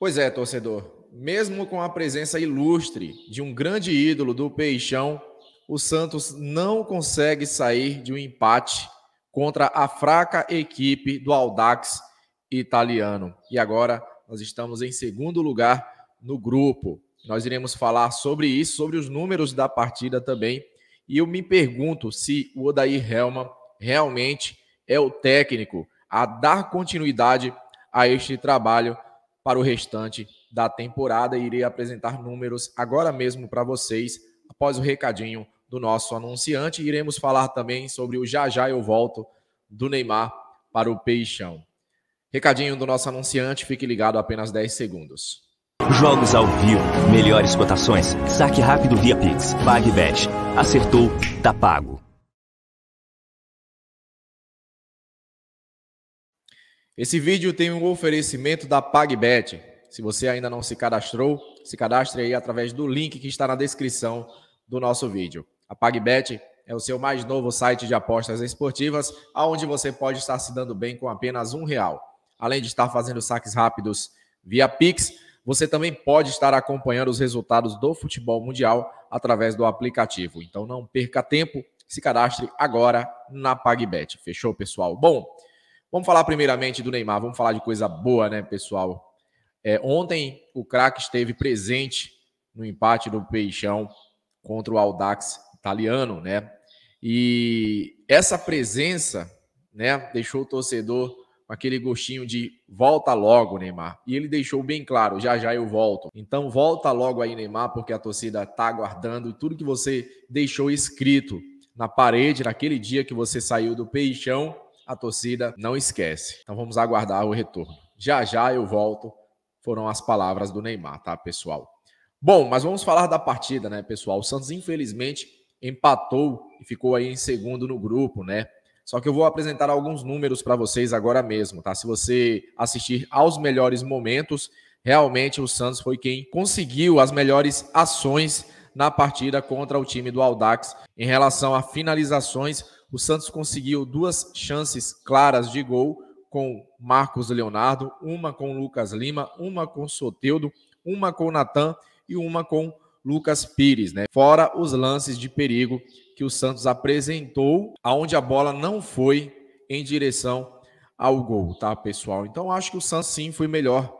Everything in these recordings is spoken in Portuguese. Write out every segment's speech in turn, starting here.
Pois é, torcedor. Mesmo com a presença ilustre de um grande ídolo do Peixão, o Santos não consegue sair de um empate contra a fraca equipe do Audax italiano. E agora nós estamos em segundo lugar no grupo. Nós iremos falar sobre isso, sobre os números da partida também. E eu me pergunto se o Odair Helma realmente é o técnico a dar continuidade a este trabalho para o restante da temporada. Irei apresentar números agora mesmo para vocês, após o recadinho do nosso anunciante. Iremos falar também sobre o Já Já Eu Volto do Neymar para o Peixão. Recadinho do nosso anunciante, fique ligado apenas 10 segundos. Jogos ao vivo, melhores cotações, saque rápido via Pix, PagBet. Acertou, tá pago. Esse vídeo tem um oferecimento da PagBet. Se você ainda não se cadastrou, se cadastre aí através do link que está na descrição do nosso vídeo. A PagBet é o seu mais novo site de apostas esportivas, aonde você pode estar se dando bem com apenas um real. Além de estar fazendo saques rápidos via Pix, você também pode estar acompanhando os resultados do futebol mundial através do aplicativo. Então não perca tempo, se cadastre agora na PagBet. Fechou, pessoal? Bom, Vamos falar primeiramente do Neymar, vamos falar de coisa boa, né, pessoal? É, ontem o craque esteve presente no empate do Peixão contra o Audax italiano, né? E essa presença, né, deixou o torcedor com aquele gostinho de volta logo, Neymar. E ele deixou bem claro, já já eu volto. Então volta logo aí, Neymar, porque a torcida tá aguardando tudo que você deixou escrito na parede naquele dia que você saiu do Peixão a torcida não esquece. Então vamos aguardar o retorno. Já já eu volto. Foram as palavras do Neymar, tá, pessoal? Bom, mas vamos falar da partida, né, pessoal? O Santos, infelizmente, empatou e ficou aí em segundo no grupo, né? Só que eu vou apresentar alguns números para vocês agora mesmo, tá? Se você assistir aos melhores momentos, realmente o Santos foi quem conseguiu as melhores ações na partida contra o time do Aldax em relação a finalizações o Santos conseguiu duas chances claras de gol com Marcos Leonardo, uma com Lucas Lima, uma com Soteudo, uma com Natan e uma com Lucas Pires, né? Fora os lances de perigo que o Santos apresentou, aonde a bola não foi em direção ao gol, tá, pessoal? Então acho que o Santos sim foi melhor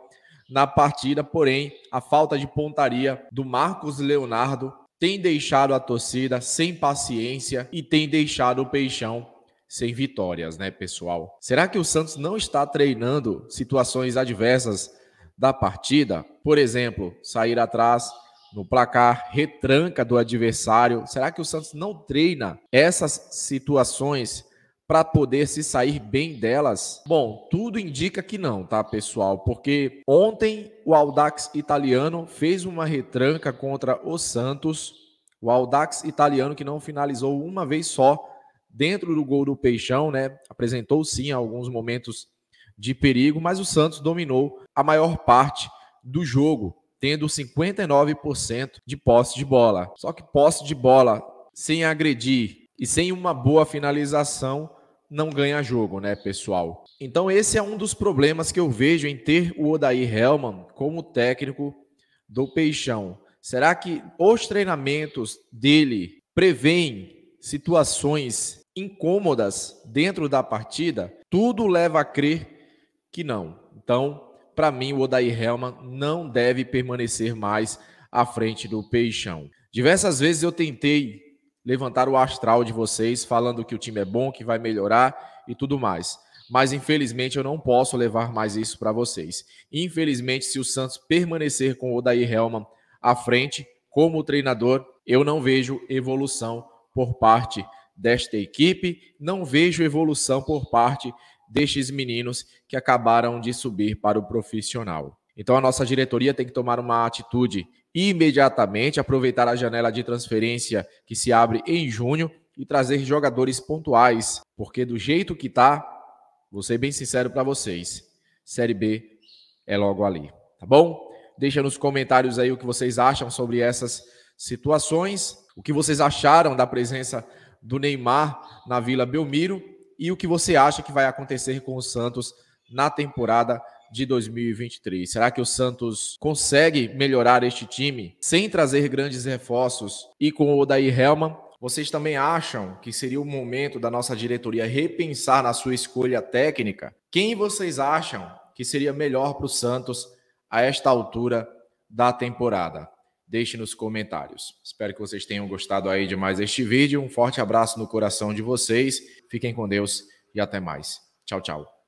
na partida, porém a falta de pontaria do Marcos Leonardo tem deixado a torcida sem paciência e tem deixado o Peixão sem vitórias, né, pessoal? Será que o Santos não está treinando situações adversas da partida? Por exemplo, sair atrás no placar, retranca do adversário. Será que o Santos não treina essas situações para poder se sair bem delas? Bom, tudo indica que não, tá, pessoal? Porque ontem o Audax italiano fez uma retranca contra o Santos. O Audax italiano que não finalizou uma vez só dentro do gol do Peixão, né? Apresentou sim alguns momentos de perigo, mas o Santos dominou a maior parte do jogo, tendo 59% de posse de bola. Só que posse de bola sem agredir e sem uma boa finalização não ganha jogo, né, pessoal? Então esse é um dos problemas que eu vejo em ter o Odair Hellman como técnico do Peixão. Será que os treinamentos dele prevêem situações incômodas dentro da partida? Tudo leva a crer que não. Então, para mim, o Odair Hellman não deve permanecer mais à frente do Peixão. Diversas vezes eu tentei levantar o astral de vocês, falando que o time é bom, que vai melhorar e tudo mais. Mas infelizmente eu não posso levar mais isso para vocês. Infelizmente, se o Santos permanecer com o Odair Helman à frente como treinador, eu não vejo evolução por parte desta equipe, não vejo evolução por parte destes meninos que acabaram de subir para o profissional. Então a nossa diretoria tem que tomar uma atitude imediatamente, aproveitar a janela de transferência que se abre em junho e trazer jogadores pontuais, porque do jeito que tá, vou ser bem sincero para vocês, Série B é logo ali, tá bom? Deixa nos comentários aí o que vocês acham sobre essas situações, o que vocês acharam da presença do Neymar na Vila Belmiro e o que você acha que vai acontecer com o Santos na temporada de 2023. Será que o Santos consegue melhorar este time sem trazer grandes reforços e com o Odair Helman? Vocês também acham que seria o momento da nossa diretoria repensar na sua escolha técnica? Quem vocês acham que seria melhor para o Santos a esta altura da temporada? Deixe nos comentários. Espero que vocês tenham gostado aí de mais este vídeo. Um forte abraço no coração de vocês. Fiquem com Deus e até mais. Tchau, tchau.